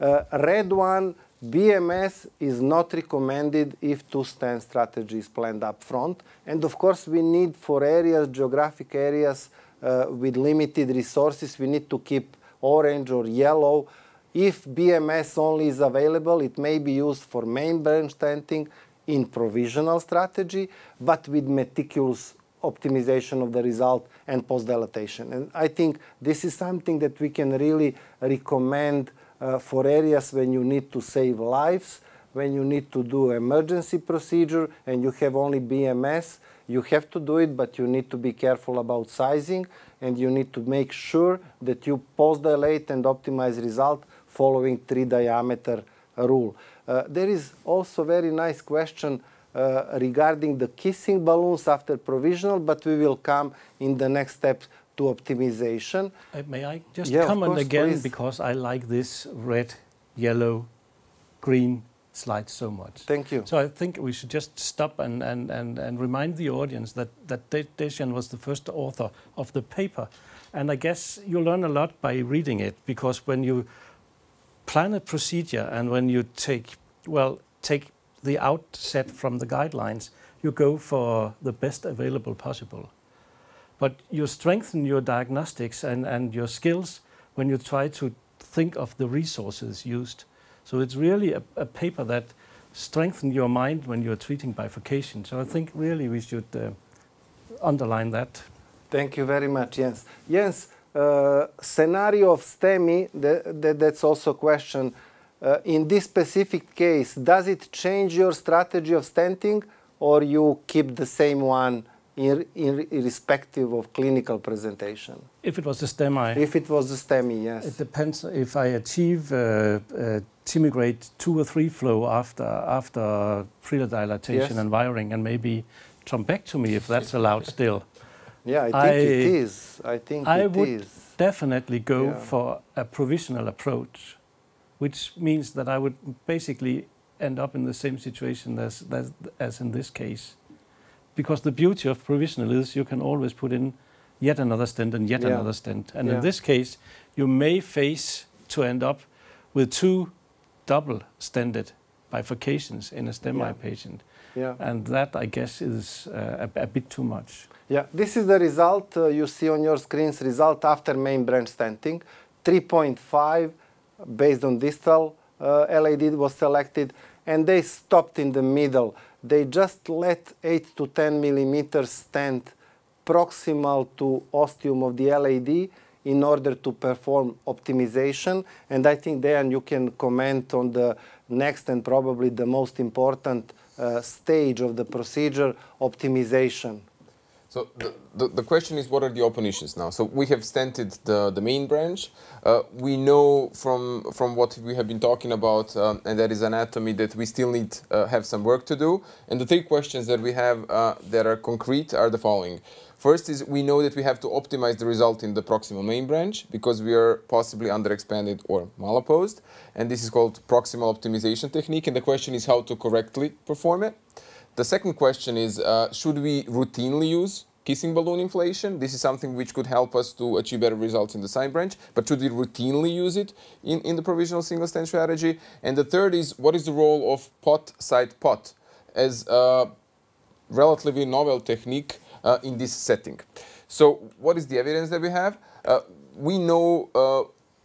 [SPEAKER 1] Uh, red one, BMS is not recommended if two-stand strategy is planned up front. And of course, we need for areas, geographic areas uh, with limited resources, we need to keep orange or yellow. If BMS only is available, it may be used for main branch tenting, in provisional strategy, but with meticulous optimization of the result and post-dilatation. And I think this is something that we can really recommend uh, for areas when you need to save lives, when you need to do emergency procedure and you have only BMS, you have to do it, but you need to be careful about sizing and you need to make sure that you post-dilate and optimize result following three diameter rule. Uh, there is also very nice question uh, regarding the kissing balloons after provisional, but we will come in the next step to optimization.
[SPEAKER 2] Uh, may I just yeah, comment course, again please. because I like this red, yellow, green slide so much. Thank you. So I think we should just stop and, and, and, and remind the audience that, that Decian was the first author of the paper. And I guess you learn a lot by reading it because when you plan a procedure, and when you take, well, take the outset from the guidelines, you go for the best available possible. But you strengthen your diagnostics and, and your skills when you try to think of the resources used. So it's really a, a paper that strengthens your mind when you're treating bifurcation. So I think really we should
[SPEAKER 1] uh, underline that. Thank you very much, Jens. Jens, uh, scenario of STEMI, that's also a question. Uh, in this specific case, does it change your strategy of stenting or you keep the same one irrespective of clinical presentation. If
[SPEAKER 2] it was a STEMI? If
[SPEAKER 1] it was a STEMI, yes.
[SPEAKER 2] It depends if I achieve uh, uh, TIMI grade 2 or 3 flow after, after freedom dilatation yes. and wiring and maybe me if that's allowed still. Yeah, I think I, it is. I think I would is. definitely go yeah. for a provisional approach, which means that I would basically end up in the same situation as, as, as in this case. Because the beauty of provisional is you can always put in yet another stent and yet yeah. another stent. And yeah. in this case, you may face to end up with two double stented bifurcations in a stem yeah. patient. Yeah. And that, I guess, is uh, a, a, bit too much.
[SPEAKER 1] Yeah, this is the result uh, you see on your screens, result after main branch stenting. 3.5 based on distal uh, LAD was selected and they stopped in the middle. They just let 8 to 10 millimeters stent proximal to ostium of the LAD in order to perform optimization. And I think, Dan, you can comment on the next and probably the most important uh, stage of the procedure, optimization.
[SPEAKER 3] So the, the, the, question is, what are the open issues now? So we have stented the, the main branch. Uh, we know from, from what we have been talking about, um, and that is anatomy, that we still need uh, have some work to do. And the three questions that we have uh, that are concrete are the following. First is we know that we have to optimize the result in the proximal main branch because we are possibly underexpanded or malopposed. And this is called proximal optimization technique. And the question is how to correctly perform it. The second question is, uh, should we routinely use kissing balloon inflation? This is something which could help us to achieve better results in the sign branch, but should we routinely use it in, in the provisional single stand strategy? And the third is, what is the role of pot side pot as a uh, relatively novel technique uh, in this setting. So what is the evidence that we have? Uh, we know uh,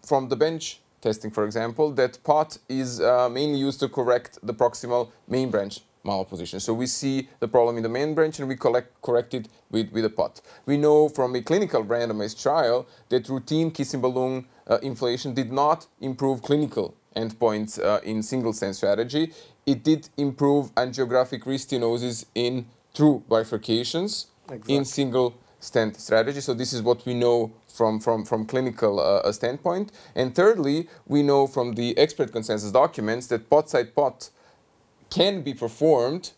[SPEAKER 3] from the bench testing, for example, that POT is uh, mainly used to correct the proximal main branch malposition. So we see the problem in the main branch and we collect, correct it with, with a POT. We know from a clinical randomized trial that routine kissing balloon uh, inflation did not improve clinical endpoints uh, in single stent strategy. It did improve angiographic restenosis in true bifurcations, exactly. in single stent strategy. So this is what we know from, from, from clinical uh, uh standpoint. And thirdly, we know from the expert consensus documents that pot-side pot can be performed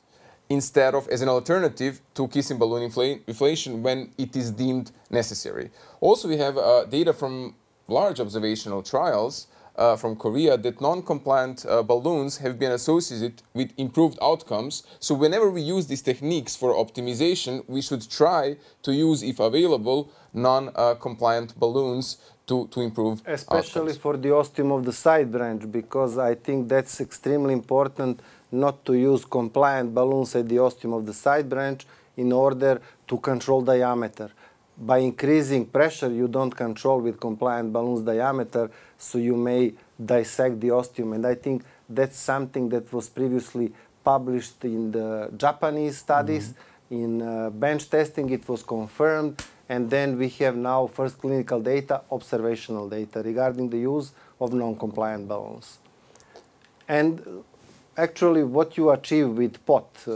[SPEAKER 3] instead of as an alternative to kissing balloon inflation when it is deemed necessary. Also, we have uh, data from large observational trials uh, from Korea that non-compliant uh, balloons have been associated with improved outcomes. So whenever we use these techniques for optimization, we should try to use, if available, non-compliant balloons to, to improve Especially
[SPEAKER 1] outcomes. for the ostium of the side branch, because I think that's extremely important not to use compliant balloons at the ostium of the side branch in order to control diameter by increasing pressure you don't control with compliant balloon's diameter, so you may dissect the ostium. And I think that's something that was previously published in the Japanese studies. Mm -hmm. In uh, bench testing, it was confirmed. And then we have now first clinical data, observational data regarding the use of non-compliant balloons. And uh, actually what you achieve with POT, uh,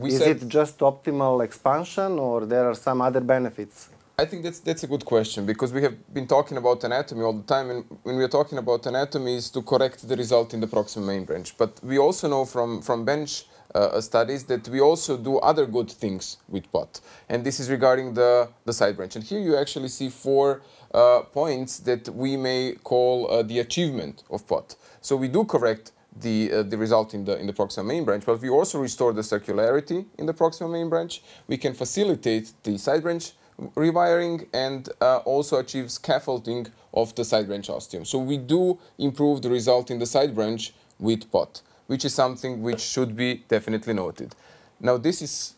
[SPEAKER 1] we is it just optimal expansion or there are some other benefits?
[SPEAKER 3] I think that's, that's a good question because we have been talking about anatomy all the time and when we are talking about anatomy is to correct the result in the proximal main branch. But we also know from, from bench uh, uh, studies that we also do other good things with POT. And this is regarding the, the side branch. And here you actually see four uh, points that we may call uh, the achievement of POT. So we do correct the, uh, the result in the, in the proximal main branch, but we also restore the circularity in the proximal main branch. We can facilitate the side branch rewiring and uh, also achieve scaffolding of the side branch ostium. So we do improve the result in the side branch with POT, which is something which should be definitely noted. Now this is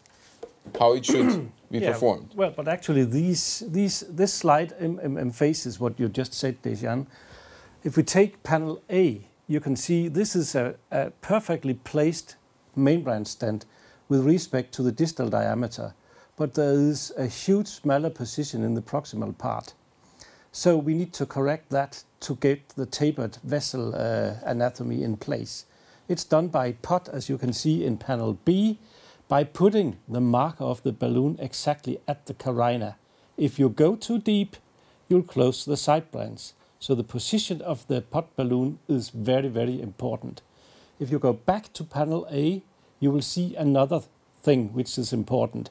[SPEAKER 3] how it should be yeah, performed.
[SPEAKER 2] Well, but actually these, these, this slide emphasizes um, um, um, what you just said, Dejan. If we take panel A, you can see this is a, perfectly placed main branch stent with respect to the distal diameter, but there is a huge smaller position in the proximal part. So we need to correct that to get the tapered vessel uh, anatomy in place. It's done by POT, as you can see in panel B, by putting the marker of the balloon exactly at the carina. If you go too deep, you'll close the side branch. So the position of the pot balloon is very, very important. If you go back to panel A, you will see another thing which is important.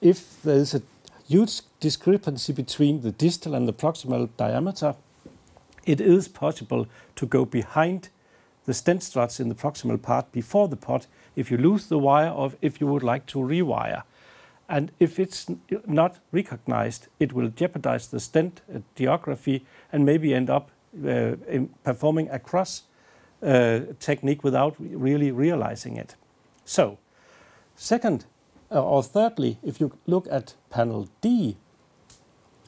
[SPEAKER 2] If there is a huge discrepancy between the distal and the proximal diameter, it is possible to go behind the stent struts in the proximal part before the pot if you lose the wire or if you would like to rewire. And if it's not recognized, it will jeopardize the stent uh, geography and maybe end up uh, performing a cross uh, technique without really realizing it. So, second uh, or thirdly, if you look at panel D,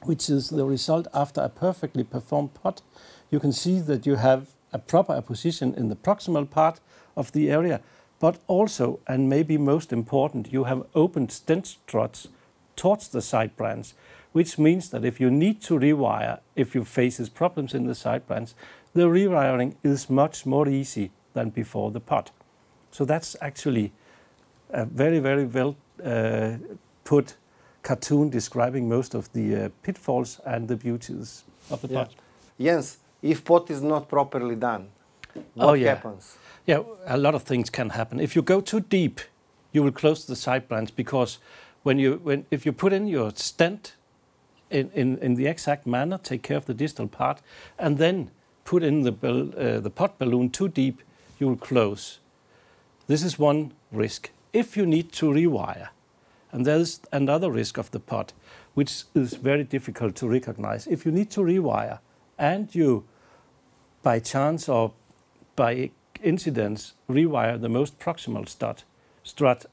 [SPEAKER 2] which is the result after a perfectly performed pot, you can see that you have a proper apposition in the proximal part of the area, but also, and maybe most important, you have opened stent struts towards the side branch, which means that if you need to rewire, if you face problems in the side branch, the rewiring is much more easy than before the pot. So that's actually a very, very well uh, put cartoon describing most of the uh, pitfalls and the beauties
[SPEAKER 1] of the pot. Yes, Jens, if pot is not properly done, oh, what oh, yeah. happens?
[SPEAKER 2] Yeah, a lot of things can happen. If you go too deep, you will close the side branch because when you when if you put in your stent in, in, in the exact manner, take care of the distal part, and then put in the, uh, the pot balloon too deep, you will close. This is one risk. If you need to rewire, and there's another risk of the pot, which is very difficult to recognize. If you need to rewire and you, by chance or by incidence, rewire the most proximal strut, strut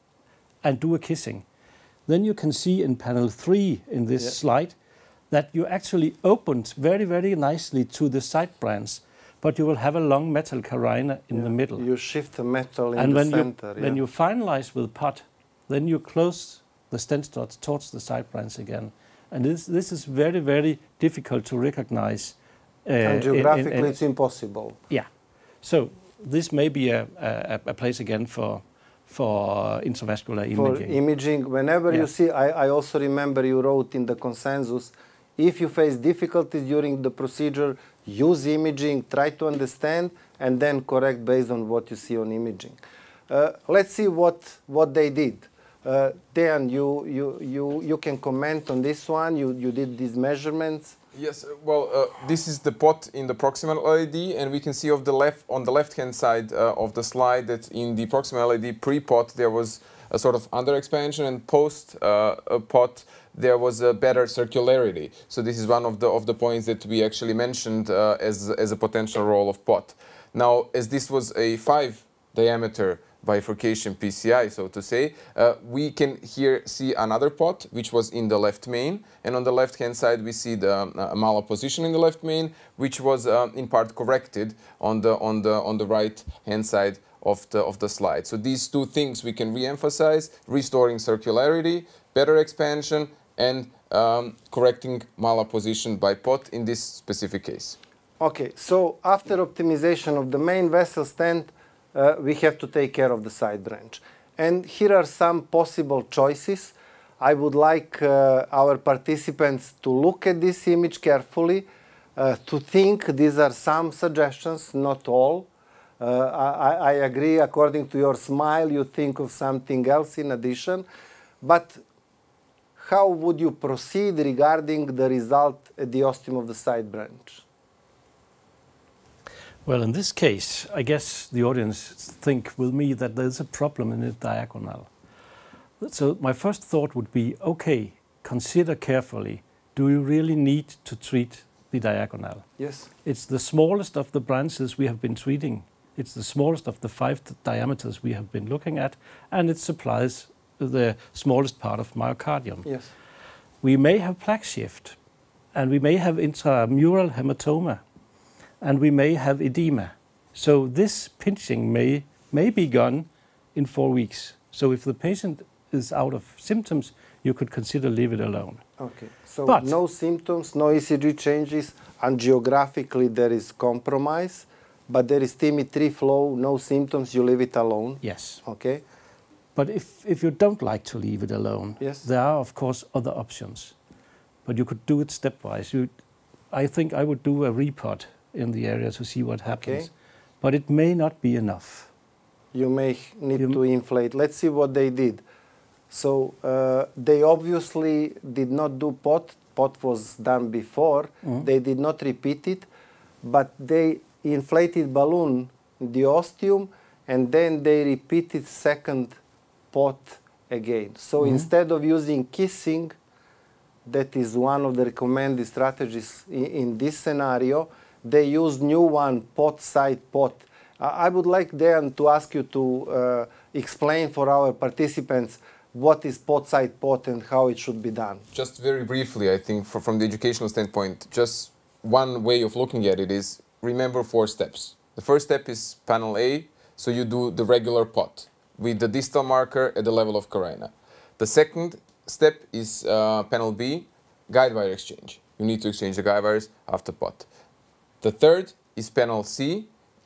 [SPEAKER 2] and do a kissing, then you can see in panel 3 in this slide that you actually opened very, very nicely to the side branch, but you will have a long metal carina in yeah. the middle. You
[SPEAKER 1] shift the metal in and the when center. You, yeah. When you
[SPEAKER 2] finalize with pot, then you close the stent dots towards the side branch again. And this, this is very, very difficult to
[SPEAKER 1] recognize. Uh, and geographically, in, in, in, it's impossible.
[SPEAKER 2] Yeah. So this may be a, a, a place again for for intravascular imaging. For
[SPEAKER 1] imaging, whenever yeah. you see, I, I also remember you wrote in the consensus if you face difficulties during the procedure, use imaging, try to understand, and then correct based on what you see on imaging. Uh, let's see what, what they did. Uh, Dan, you, you, you, you can comment on this one. You, you did these measurements.
[SPEAKER 3] Yes, uh, well, uh, this is the pot in the proximal LED, and we can see of the left on the left-hand side uh, of the slide that in the proximal LED pre-pot there was a sort of under expansion and post uh, pot there was a better circularity. So this is one of the of the points that we actually mentioned uh, as as a potential role of pot. Now, as this was a five diameter bifurcation PCI, so to say, uh, we can here see another pot, which was in the left main, and on the left-hand side we see the um, uh, malapposition in the left main, which was uh, in part corrected on the on the on the right-hand side of the of the slide. So these two things we can re-emphasize: restoring circularity, better expansion, and um, correcting malapposition by pot in this specific case.
[SPEAKER 1] Okay, so after optimization of the main vessel stand, uh, we have to take care of the side branch. And here are some possible choices. I would like uh, our participants to look at this image carefully, uh, to think these are some suggestions, not all. Uh, I, I agree, according to your smile, you think of something else in addition. But how would you proceed regarding the result at the ostium of the side branch?
[SPEAKER 2] Well, in this case, I guess the audience think with me that there's a problem in the diagonal. So my first thought would be, okay, consider carefully, do you really need to treat the diagonal? Yes. It's the smallest of the branches we have been treating. It's the smallest of the five diameters we have been looking at, and it supplies the smallest part of myocardium. Yes. We may have plaque shift, and we may have intramural hematoma, and we may have edema. So this pinching may, may be gone in four weeks. So if the patient is out of symptoms, you could consider leave it alone. Okay, so but
[SPEAKER 1] no symptoms, no ECG changes, and geographically there is compromise, but there is TIMI3 flow, no symptoms, you leave it alone? Yes. Okay,
[SPEAKER 2] but if, if you don't like to leave it alone, yes. there are, of course, other options. But you could do it stepwise. You, I think I would do a repot in the area to see what happens. Okay. But it may not be enough.
[SPEAKER 1] You may need you to inflate. Let's see what they did. So uh, they obviously did not do pot. Pot was done before. Mm -hmm. They did not repeat it, but they inflated balloon, the ostium, and then they repeated second pot again. So mm -hmm. instead of using kissing, that is one of the recommended strategies in, in this scenario, they use new one, pot side pot. I would like Dan to ask you to uh, explain for our participants what is pot side pot and how it should be done.
[SPEAKER 3] Just very briefly, I think for, from the educational standpoint, just one way of looking at it is remember four steps. The first step is panel A, so you do the regular pot with the distal marker at the level of carina. The second step is uh, panel B, guide wire exchange. You need to exchange the guide wires after pot. The third is panel C.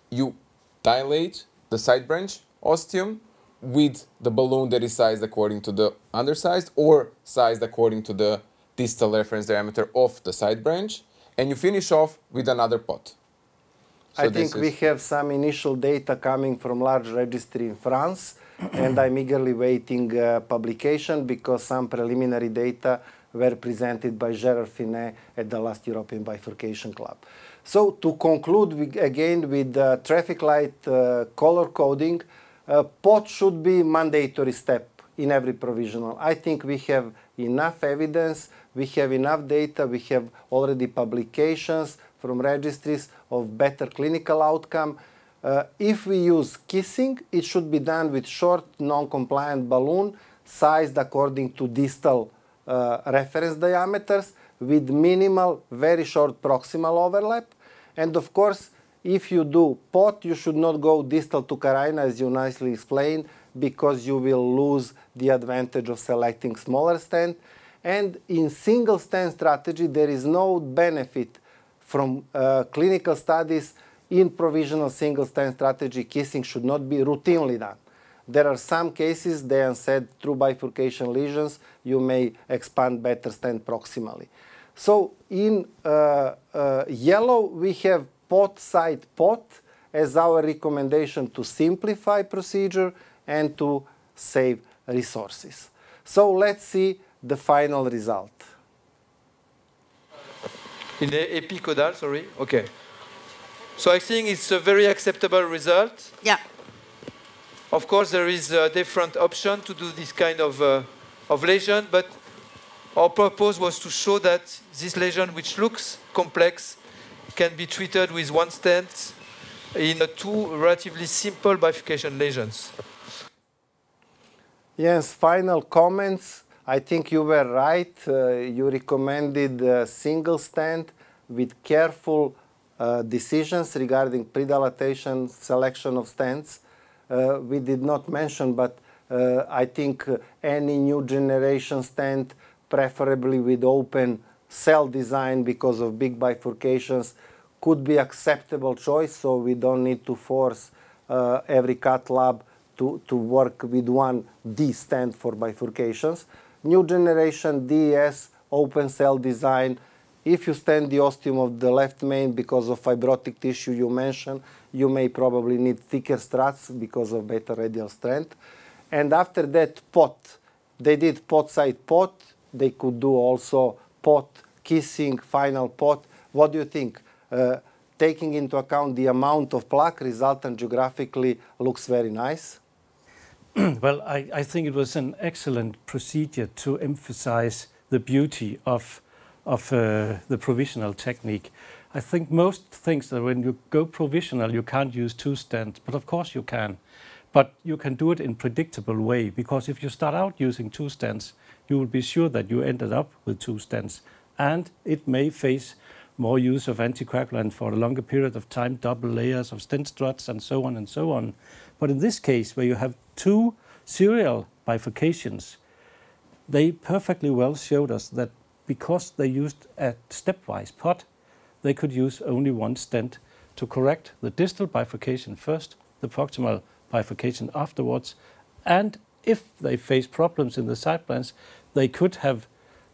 [SPEAKER 3] You dilate the side branch ostium with the balloon that is sized according to the undersized or sized according to the distal reference diameter of the side branch and you finish off with another pot. So I think we
[SPEAKER 1] have some initial data coming from large registry in France and I'm eagerly waiting uh, publication because some preliminary data were presented by Gerard Finet at the last European Bifurcation Club. So to conclude we, again with uh, traffic light uh, color coding, uh, POT should be mandatory step in every provisional. I think we have enough evidence, we have enough data, we have already publications from registries of better clinical outcome. Uh, if we use kissing, it should be done with short non-compliant balloon sized according to distal uh, reference diameters with minimal, very short proximal overlap. And of course, if you do pot, you should not go distal to carina as you nicely explained because you will lose the advantage of selecting smaller stand. And in single stand strategy, there is no benefit from uh, clinical studies in provisional single stand strategy, kissing should not be routinely done. There are some cases, they said, through bifurcation lesions, you may expand better stand proximally. So in uh, uh, yellow, we have pot side pot as our recommendation to simplify procedure and to save resources. So let's see the final result. In the epicodal, sorry, okay. So I think it's a very acceptable result. Yeah. Of course, there is a different option to do this kind of, uh, of lesion, but our purpose was to show that this lesion, which looks complex, can be treated with one stent in two relatively simple bifurcation lesions. Yes, final comments. I think you were right. Uh, you recommended a single stent with careful uh, decisions regarding pre-dilatation selection of stands. Uh, we did not mention, but uh, I think uh, any new generation stand, preferably with open cell design because of big bifurcations, could be acceptable choice. So we don't need to force every cath lab to, to work with one D stand for bifurcations. New generation DES, open cell design, if you stent the ostium of the left main because of fibrotic tissue you mentioned, you may probably need thicker struts because of better radial strength. And after that, pot. They did pot side pot. They could do also pot, kissing, final pot. What do you think? Uh, taking into account the amount of plaque resultant geographically looks very nice?
[SPEAKER 2] well, I, I, think it was an excellent procedure to emphasize the beauty of of uh, the provisional technique. I think most things that when you go provisional, you can't use two stents, but of course you can. But you can do it in predictable way, because if you start out using two stents, you will be sure that you ended up with two stents, And it may face more use of anticoagulant for a longer period of time, double layers of stent struts, and so on and so on. But in this case, where you have two serial bifurcations, they perfectly well showed us that because they used a stepwise pot, they could use only one stent to correct the distal bifurcation first, the proximal bifurcation afterwards, and if they faced problems in the side plans, they could have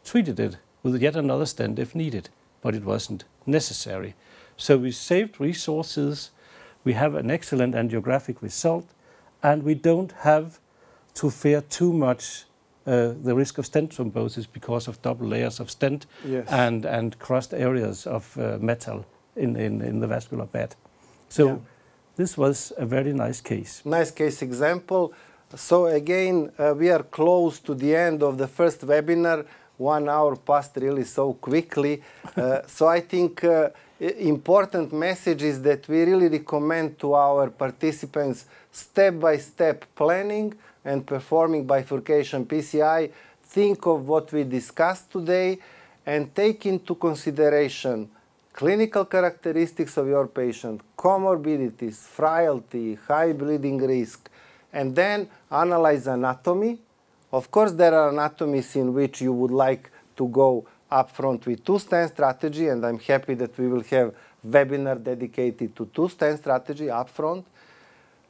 [SPEAKER 2] treated it with yet another stent if needed, but it wasn't necessary. So we saved resources, we have an excellent angiographic result, and we don't have to fear too much uh, the risk of stent thrombosis because of double layers of stent yes. and, and crossed areas of uh, metal in, in, in, the vascular bed. So yeah. this was a very nice case.
[SPEAKER 1] Nice case example. So again, uh, we are close to the end of the first webinar. One hour passed really so quickly. Uh, so I think uh, important message is that we really recommend to our participants step-by-step -step planning and performing bifurcation PCI. Think of what we discussed today and take into consideration clinical characteristics of your patient, comorbidities, frailty, high bleeding risk, and then analyze anatomy. Of course, there are anatomies in which you would like to go upfront with two-stand strategy, and I'm happy that we will have webinar dedicated to two-stand strategy upfront.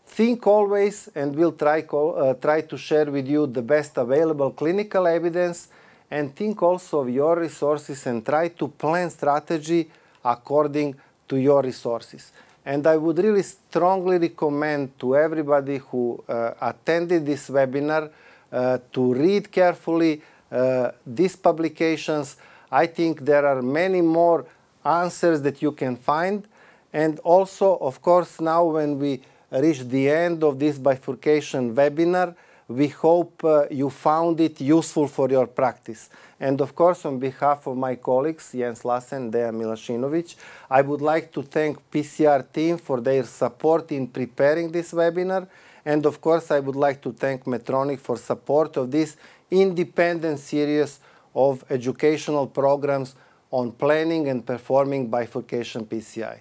[SPEAKER 1] Think always, and we'll try, uh, try to share with you the best available clinical evidence, and think also of your resources and try to plan strategy according to your resources. And I would really strongly recommend to everybody who uh, attended this webinar uh, to read carefully uh, these publications, I think there are many more answers that you can find. And also, of course, now when we reach the end of this bifurcation webinar, we hope uh, you found it useful for your practice. And of course, on behalf of my colleagues, Jens Lassen, Dejan Milasinovic, I would like to thank PCR team for their support in preparing this webinar. And of course, I would like to thank Metronic for support of this independent series of educational programs on planning and performing bifurcation PCI.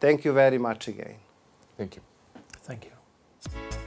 [SPEAKER 1] Thank you very much again. Thank you.
[SPEAKER 2] Thank you.